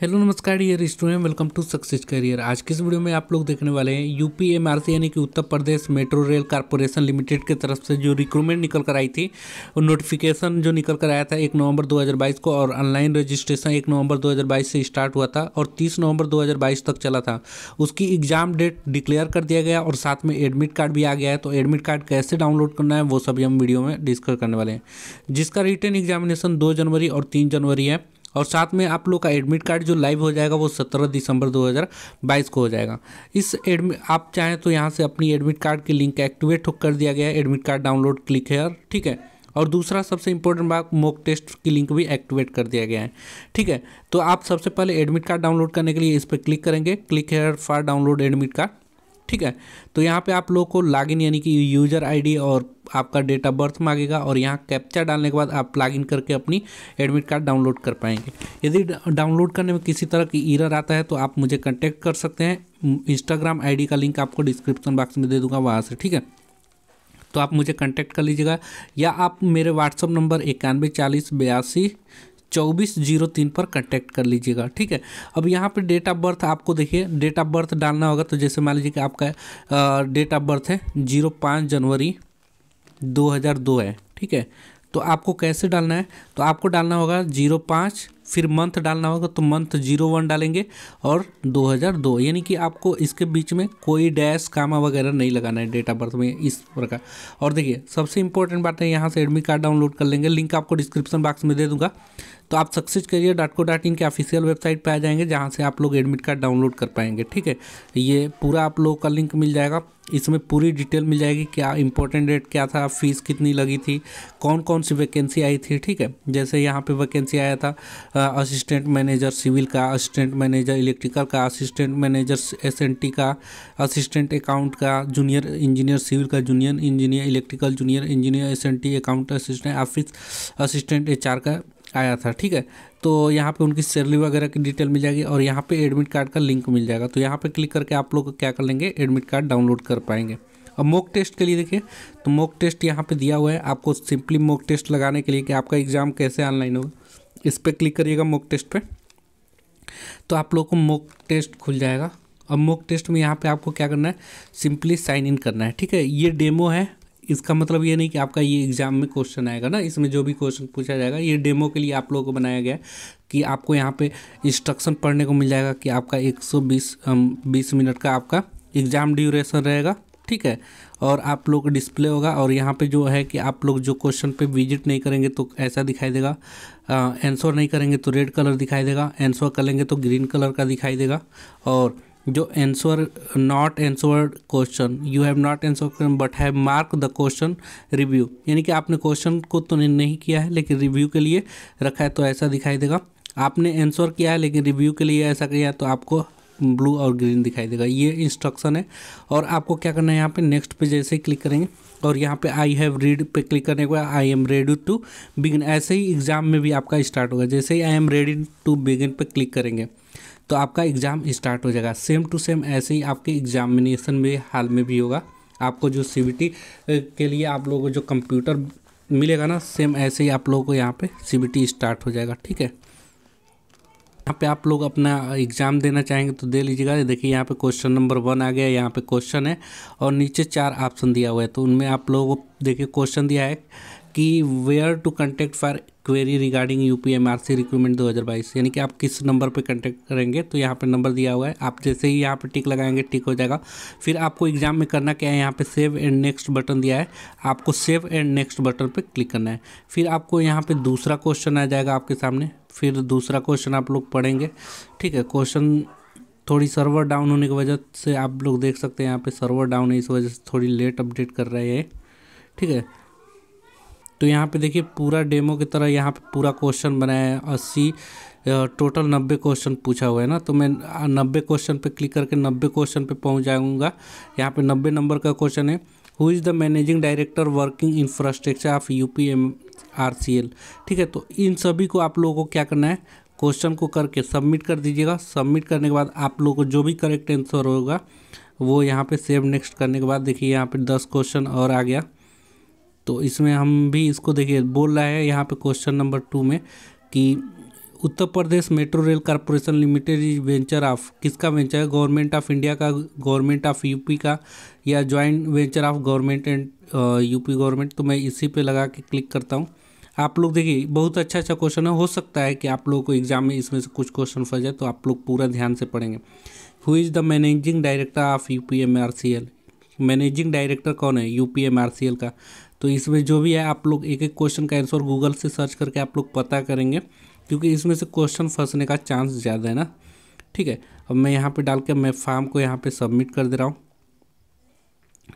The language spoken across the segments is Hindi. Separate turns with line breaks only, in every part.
हेलो नमस्कार dear student welcome to success career आज के इस वीडियो में आप लोग देखने वाले हैं यूपी एमआरसी यानी कि Uttar Pradesh metro rail corporation limited की तरफ से जो रिक्रूटमेंट निकल कर आई थी वो नोटिफिकेशन जो निकल कर आया था एक नवंबर 2022 को और ऑनलाइन रजिस्ट्रेशन एक नवंबर दो से स्टार्ट हुआ था और तीस नवंबर दो तक चला था उसकी एग्जाम डेट डिक्लेयर कर दिया गया और साथ में एडमिट कार्ड भी आ गया है तो एडमिट कार्ड कैसे डाउनलोड करना है वो सभी हम वीडियो में डिस्कस करने वाले हैं जिसका रिटर्न एग्जामिनेशन दो जनवरी और तीन जनवरी है और साथ में आप लोग का एडमिट कार्ड जो लाइव हो जाएगा वो सत्रह दिसंबर 2022 को हो जाएगा इस एडमिट आप चाहें तो यहाँ से अपनी एडमिट कार्ड की लिंक एक्टिवेट कर दिया गया है एडमिट कार्ड डाउनलोड क्लिक है ठीक है और दूसरा सबसे इंपॉर्टेंट बात मॉक टेस्ट की लिंक भी एक्टिवेट कर दिया गया है ठीक है तो आप सबसे पहले एडमिट कार्ड डाउनलोड करने के लिए इस पर क्लिक करेंगे click here for download admit card ठीक है तो यहाँ पे आप लोग को लॉगिन यानी कि यूजर आईडी और आपका डेट ऑफ बर्थ मांगेगा और यहाँ कैप्चा डालने के बाद आप लॉगिन करके अपनी एडमिट कार्ड डाउनलोड कर पाएंगे यदि डाउनलोड करने में किसी तरह की ईरर आता है तो आप मुझे कॉन्टैक्ट कर सकते हैं इंस्टाग्राम आई का लिंक आपको डिस्क्रिप्शन बॉक्स में दे दूंगा वहाँ से ठीक है तो आप मुझे कंटेक्ट कर लीजिएगा या आप मेरे व्हाट्सअप नंबर इक्यानवे चालीस बयासी चौबीस जीरो तीन पर कॉन्टैक्ट कर लीजिएगा ठीक है अब यहाँ पे डेट ऑफ बर्थ आपको देखिए डेट ऑफ बर्थ डालना होगा तो जैसे मान लीजिए कि आपका डेट ऑफ बर्थ है जीरो पाँच जनवरी दो हज़ार दो है ठीक है तो आपको कैसे डालना है तो आपको डालना होगा जीरो पाँच फिर मंथ डालना होगा तो मंथ जीरो वन डालेंगे और 2002 यानी कि आपको इसके बीच में कोई डैश कामा वगैरह नहीं लगाना है डेट ऑफ बर्थ में इस प्रकार और देखिए सबसे इंपॉर्टेंट बात है यहाँ से एडमिट कार्ड डाउनलोड कर लेंगे लिंक आपको डिस्क्रिप्शन बॉक्स में दे दूंगा तो आप सक्सेस करिए डॉट को डॉट इन के ऑफिशियल वेबसाइट पर आ जाएंगे जहाँ से आप लोग एडमिट कार्ड डाउनलोड कर पाएंगे ठीक है ये पूरा आप लोगों का लिंक मिल जाएगा इसमें पूरी डिटेल मिल जाएगी क्या इंपॉर्टेंट डेट क्या था फीस कितनी लगी थी कौन कौन सी वैकेंसी आई थी ठीक है जैसे यहाँ पे वैकेंसी आया था का असिस्टेंट मैनेजर सिविल का असिस्टेंट मैनेजर इलेक्ट्रिकल का असिस्टेंट मैनेजर एस का असिस्टेंट अकाउंट का जूनियर इंजीनियर सिविल का junior engineer electrical junior engineer S account assistant office assistant H का आया था ठीक है तो यहाँ पे उनकी सैलरी वगैरह की डिटेल मिल जाएगी और यहाँ पे एडमिट कार्ड का लिंक मिल जाएगा तो यहाँ पे क्लिक करके आप लोग क्या कर लेंगे एडमिट कार्ड डाउनलोड कर पाएंगे अब मॉक टेस्ट के लिए देखिए तो मॉक टेस्ट यहाँ पे दिया हुआ है आपको सिंपली मॉक टेस्ट लगाने के लिए कि आपका एग्ज़ाम कैसे ऑनलाइन होगा इस पर क्लिक करिएगा मोक टेस्ट पे तो आप लोग को मोक टेस्ट खुल जाएगा और मोक टेस्ट में यहाँ पे आपको क्या करना है सिंपली साइन इन करना है ठीक है ये डेमो है इसका मतलब ये नहीं कि आपका ये एग्ज़ाम में क्वेश्चन आएगा ना इसमें जो भी क्वेश्चन पूछा जाएगा ये डेमो के लिए आप लोगों को बनाया गया कि आपको यहाँ पर इंस्ट्रक्शन पढ़ने को मिल जाएगा कि आपका एक सौ बीस मिनट का आपका एग्ज़ाम ड्यूरेशन रहेगा ठीक है और आप लोग डिस्प्ले होगा और यहाँ पे जो है कि आप लोग जो क्वेश्चन पे विजिट नहीं करेंगे तो ऐसा दिखाई देगा आंसर नहीं करेंगे तो रेड कलर दिखाई देगा आंसर करेंगे तो ग्रीन कलर का दिखाई देगा और जो answer not answer question you have not answer but have mark the question review यानी कि आपने क्वेश्चन को तो नहीं किया है लेकिन रिव्यू के लिए रखा है तो ऐसा दिखाई देगा आपने आंसर किया है लेकिन रिव्यू के लिए ऐसा किया तो आपको ब्लू और ग्रीन दिखाई देगा ये इंस्ट्रक्शन है और आपको क्या करना है यहाँ पे नेक्स्ट पे जैसे क्लिक करेंगे और यहाँ पे आई हैव रीड पे क्लिक करने के बाद I am ready to begin ऐसे ही एग्ज़ाम में भी आपका स्टार्ट होगा जैसे ही I am ready to begin पे क्लिक करेंगे तो आपका एग्ज़ाम स्टार्ट हो जाएगा सेम टू सेम ऐसे ही आपके एग्जामिनेशन में हाल में भी होगा आपको जो सी के लिए आप लोगों को जो कंप्यूटर मिलेगा ना सेम ऐसे ही आप लोगों को यहाँ पे सी स्टार्ट हो जाएगा ठीक है यहाँ पे आप लोग अपना एग्ज़ाम देना चाहेंगे तो दे लीजिएगा देखिए यहाँ पे क्वेश्चन नंबर वन आ गया यहाँ पे क्वेश्चन है और नीचे चार ऑप्शन दिया हुआ है तो उनमें आप लोगों को देखिए क्वेश्चन दिया है कि where to contact for query regarding U P M R C recruitment दो हज़ार बाईस यानी कि आप किस नंबर पर कंटेक्ट करेंगे तो यहाँ पर नंबर दिया हुआ है आप जैसे ही यहाँ पर टिक लगाएंगे टिक हो जाएगा फिर आपको एग्जाम में करना क्या है यहाँ पर सेव एंड नेक्स्ट बटन दिया है आपको सेव एंड नेक्स्ट बटन पर क्लिक करना है फिर आपको यहाँ पर दूसरा क्वेश्चन आ जाएगा आपके सामने फिर दूसरा क्वेश्चन आप लोग पढ़ेंगे ठीक है क्वेश्चन थोड़ी सर्वर डाउन होने की वजह से आप लोग देख सकते हैं यहाँ पे सर्वर डाउन है इस वजह से थोड़ी लेट अपडेट कर रहे हैं ठीक है तो यहाँ पे देखिए पूरा डेमो की तरह यहाँ पे पूरा क्वेश्चन बनाया है अस्सी टोटल नब्बे क्वेश्चन पूछा हुआ है ना तो मैं नब्बे क्वेश्चन पे क्लिक करके नब्बे क्वेश्चन पे पहुँच जाऊँगा यहाँ पे नब्बे नंबर का क्वेश्चन है who is the managing director working infrastructure of U P M R C L ठीक है तो इन सभी को आप लोगों को क्या करना है क्वेश्चन को करके सबमिट कर दीजिएगा सबमिट करने के बाद आप लोगों को जो भी करेक्ट आंसर होगा वो यहाँ पे सेव नेक्स्ट करने के बाद देखिए यहाँ पे दस क्वेश्चन और आ गया तो इसमें हम भी इसको देखिए बोल रहा है यहाँ पे क्वेश्चन नंबर टू में कि Uttar Pradesh metro rail corporation limited is venture of किसका वेंचर है गवर्नमेंट ऑफ इंडिया का गवर्नमेंट ऑफ यूपी का या joint venture of government and UP government तो मैं इसी पे लगा के क्लिक करता हूँ आप लोग देखिए बहुत अच्छा अच्छा क्वेश्चन है हो सकता है कि आप लोगों को एग्जाम में इसमें से कुछ क्वेश्चन फंस जाए तो आप लोग पूरा ध्यान से पढ़ेंगे who is the managing director of U P M R C L managing director कौन है U P M R C L का तो इसमें जो भी है आप लोग एक एक क्वेश्चन का आंसर गूगल से सर्च करके आप लोग पता करेंगे क्योंकि इसमें से क्वेश्चन फंसने का चांस ज़्यादा है ना ठीक है अब मैं यहाँ पे डाल के मैं फार्म को यहाँ पे सबमिट कर दे रहा हूँ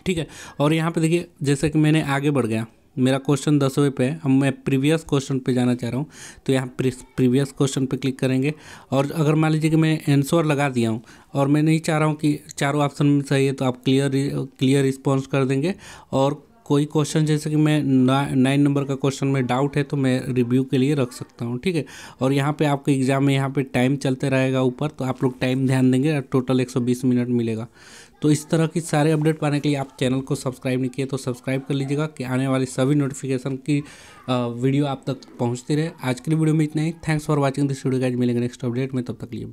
ठीक है और यहाँ पे देखिए जैसे कि मैंने आगे बढ़ गया मेरा क्वेश्चन दसवें पे है अब मैं प्रीवियस क्वेश्चन पे जाना चाह रहा हूँ तो यहाँ प्रीवियस क्वेश्चन पे क्लिक करेंगे और अगर मान लीजिए कि मैं आंसर लगा दिया हूँ और मैं नहीं चाह रहा हूँ कि चारों ऑप्शन में सही है तो आप क्लियर क्लियर रिस्पॉन्स कर देंगे और कोई क्वेश्चन जैसे कि मैं नाइन नंबर का क्वेश्चन में डाउट है तो मैं रिव्यू के लिए रख सकता हूँ ठीक है और यहाँ पे आपके एग्ज़ाम में यहाँ पे टाइम चलते रहेगा ऊपर तो आप लोग टाइम ध्यान देंगे टोटल 120 मिनट मिलेगा तो इस तरह की सारे अपडेट पाने के लिए आप चैनल को सब्सक्राइब नहीं किए तो सब्सक्राइब कर लीजिएगा कि आने वाली सभी नोटिफिकेशन की वीडियो आप तक पहुँचती रहे आज के लिए वीडियो में इतना ही thanks for watching this video guys मिलेंगे नेक्स्ट अपडेट में तब तक लिए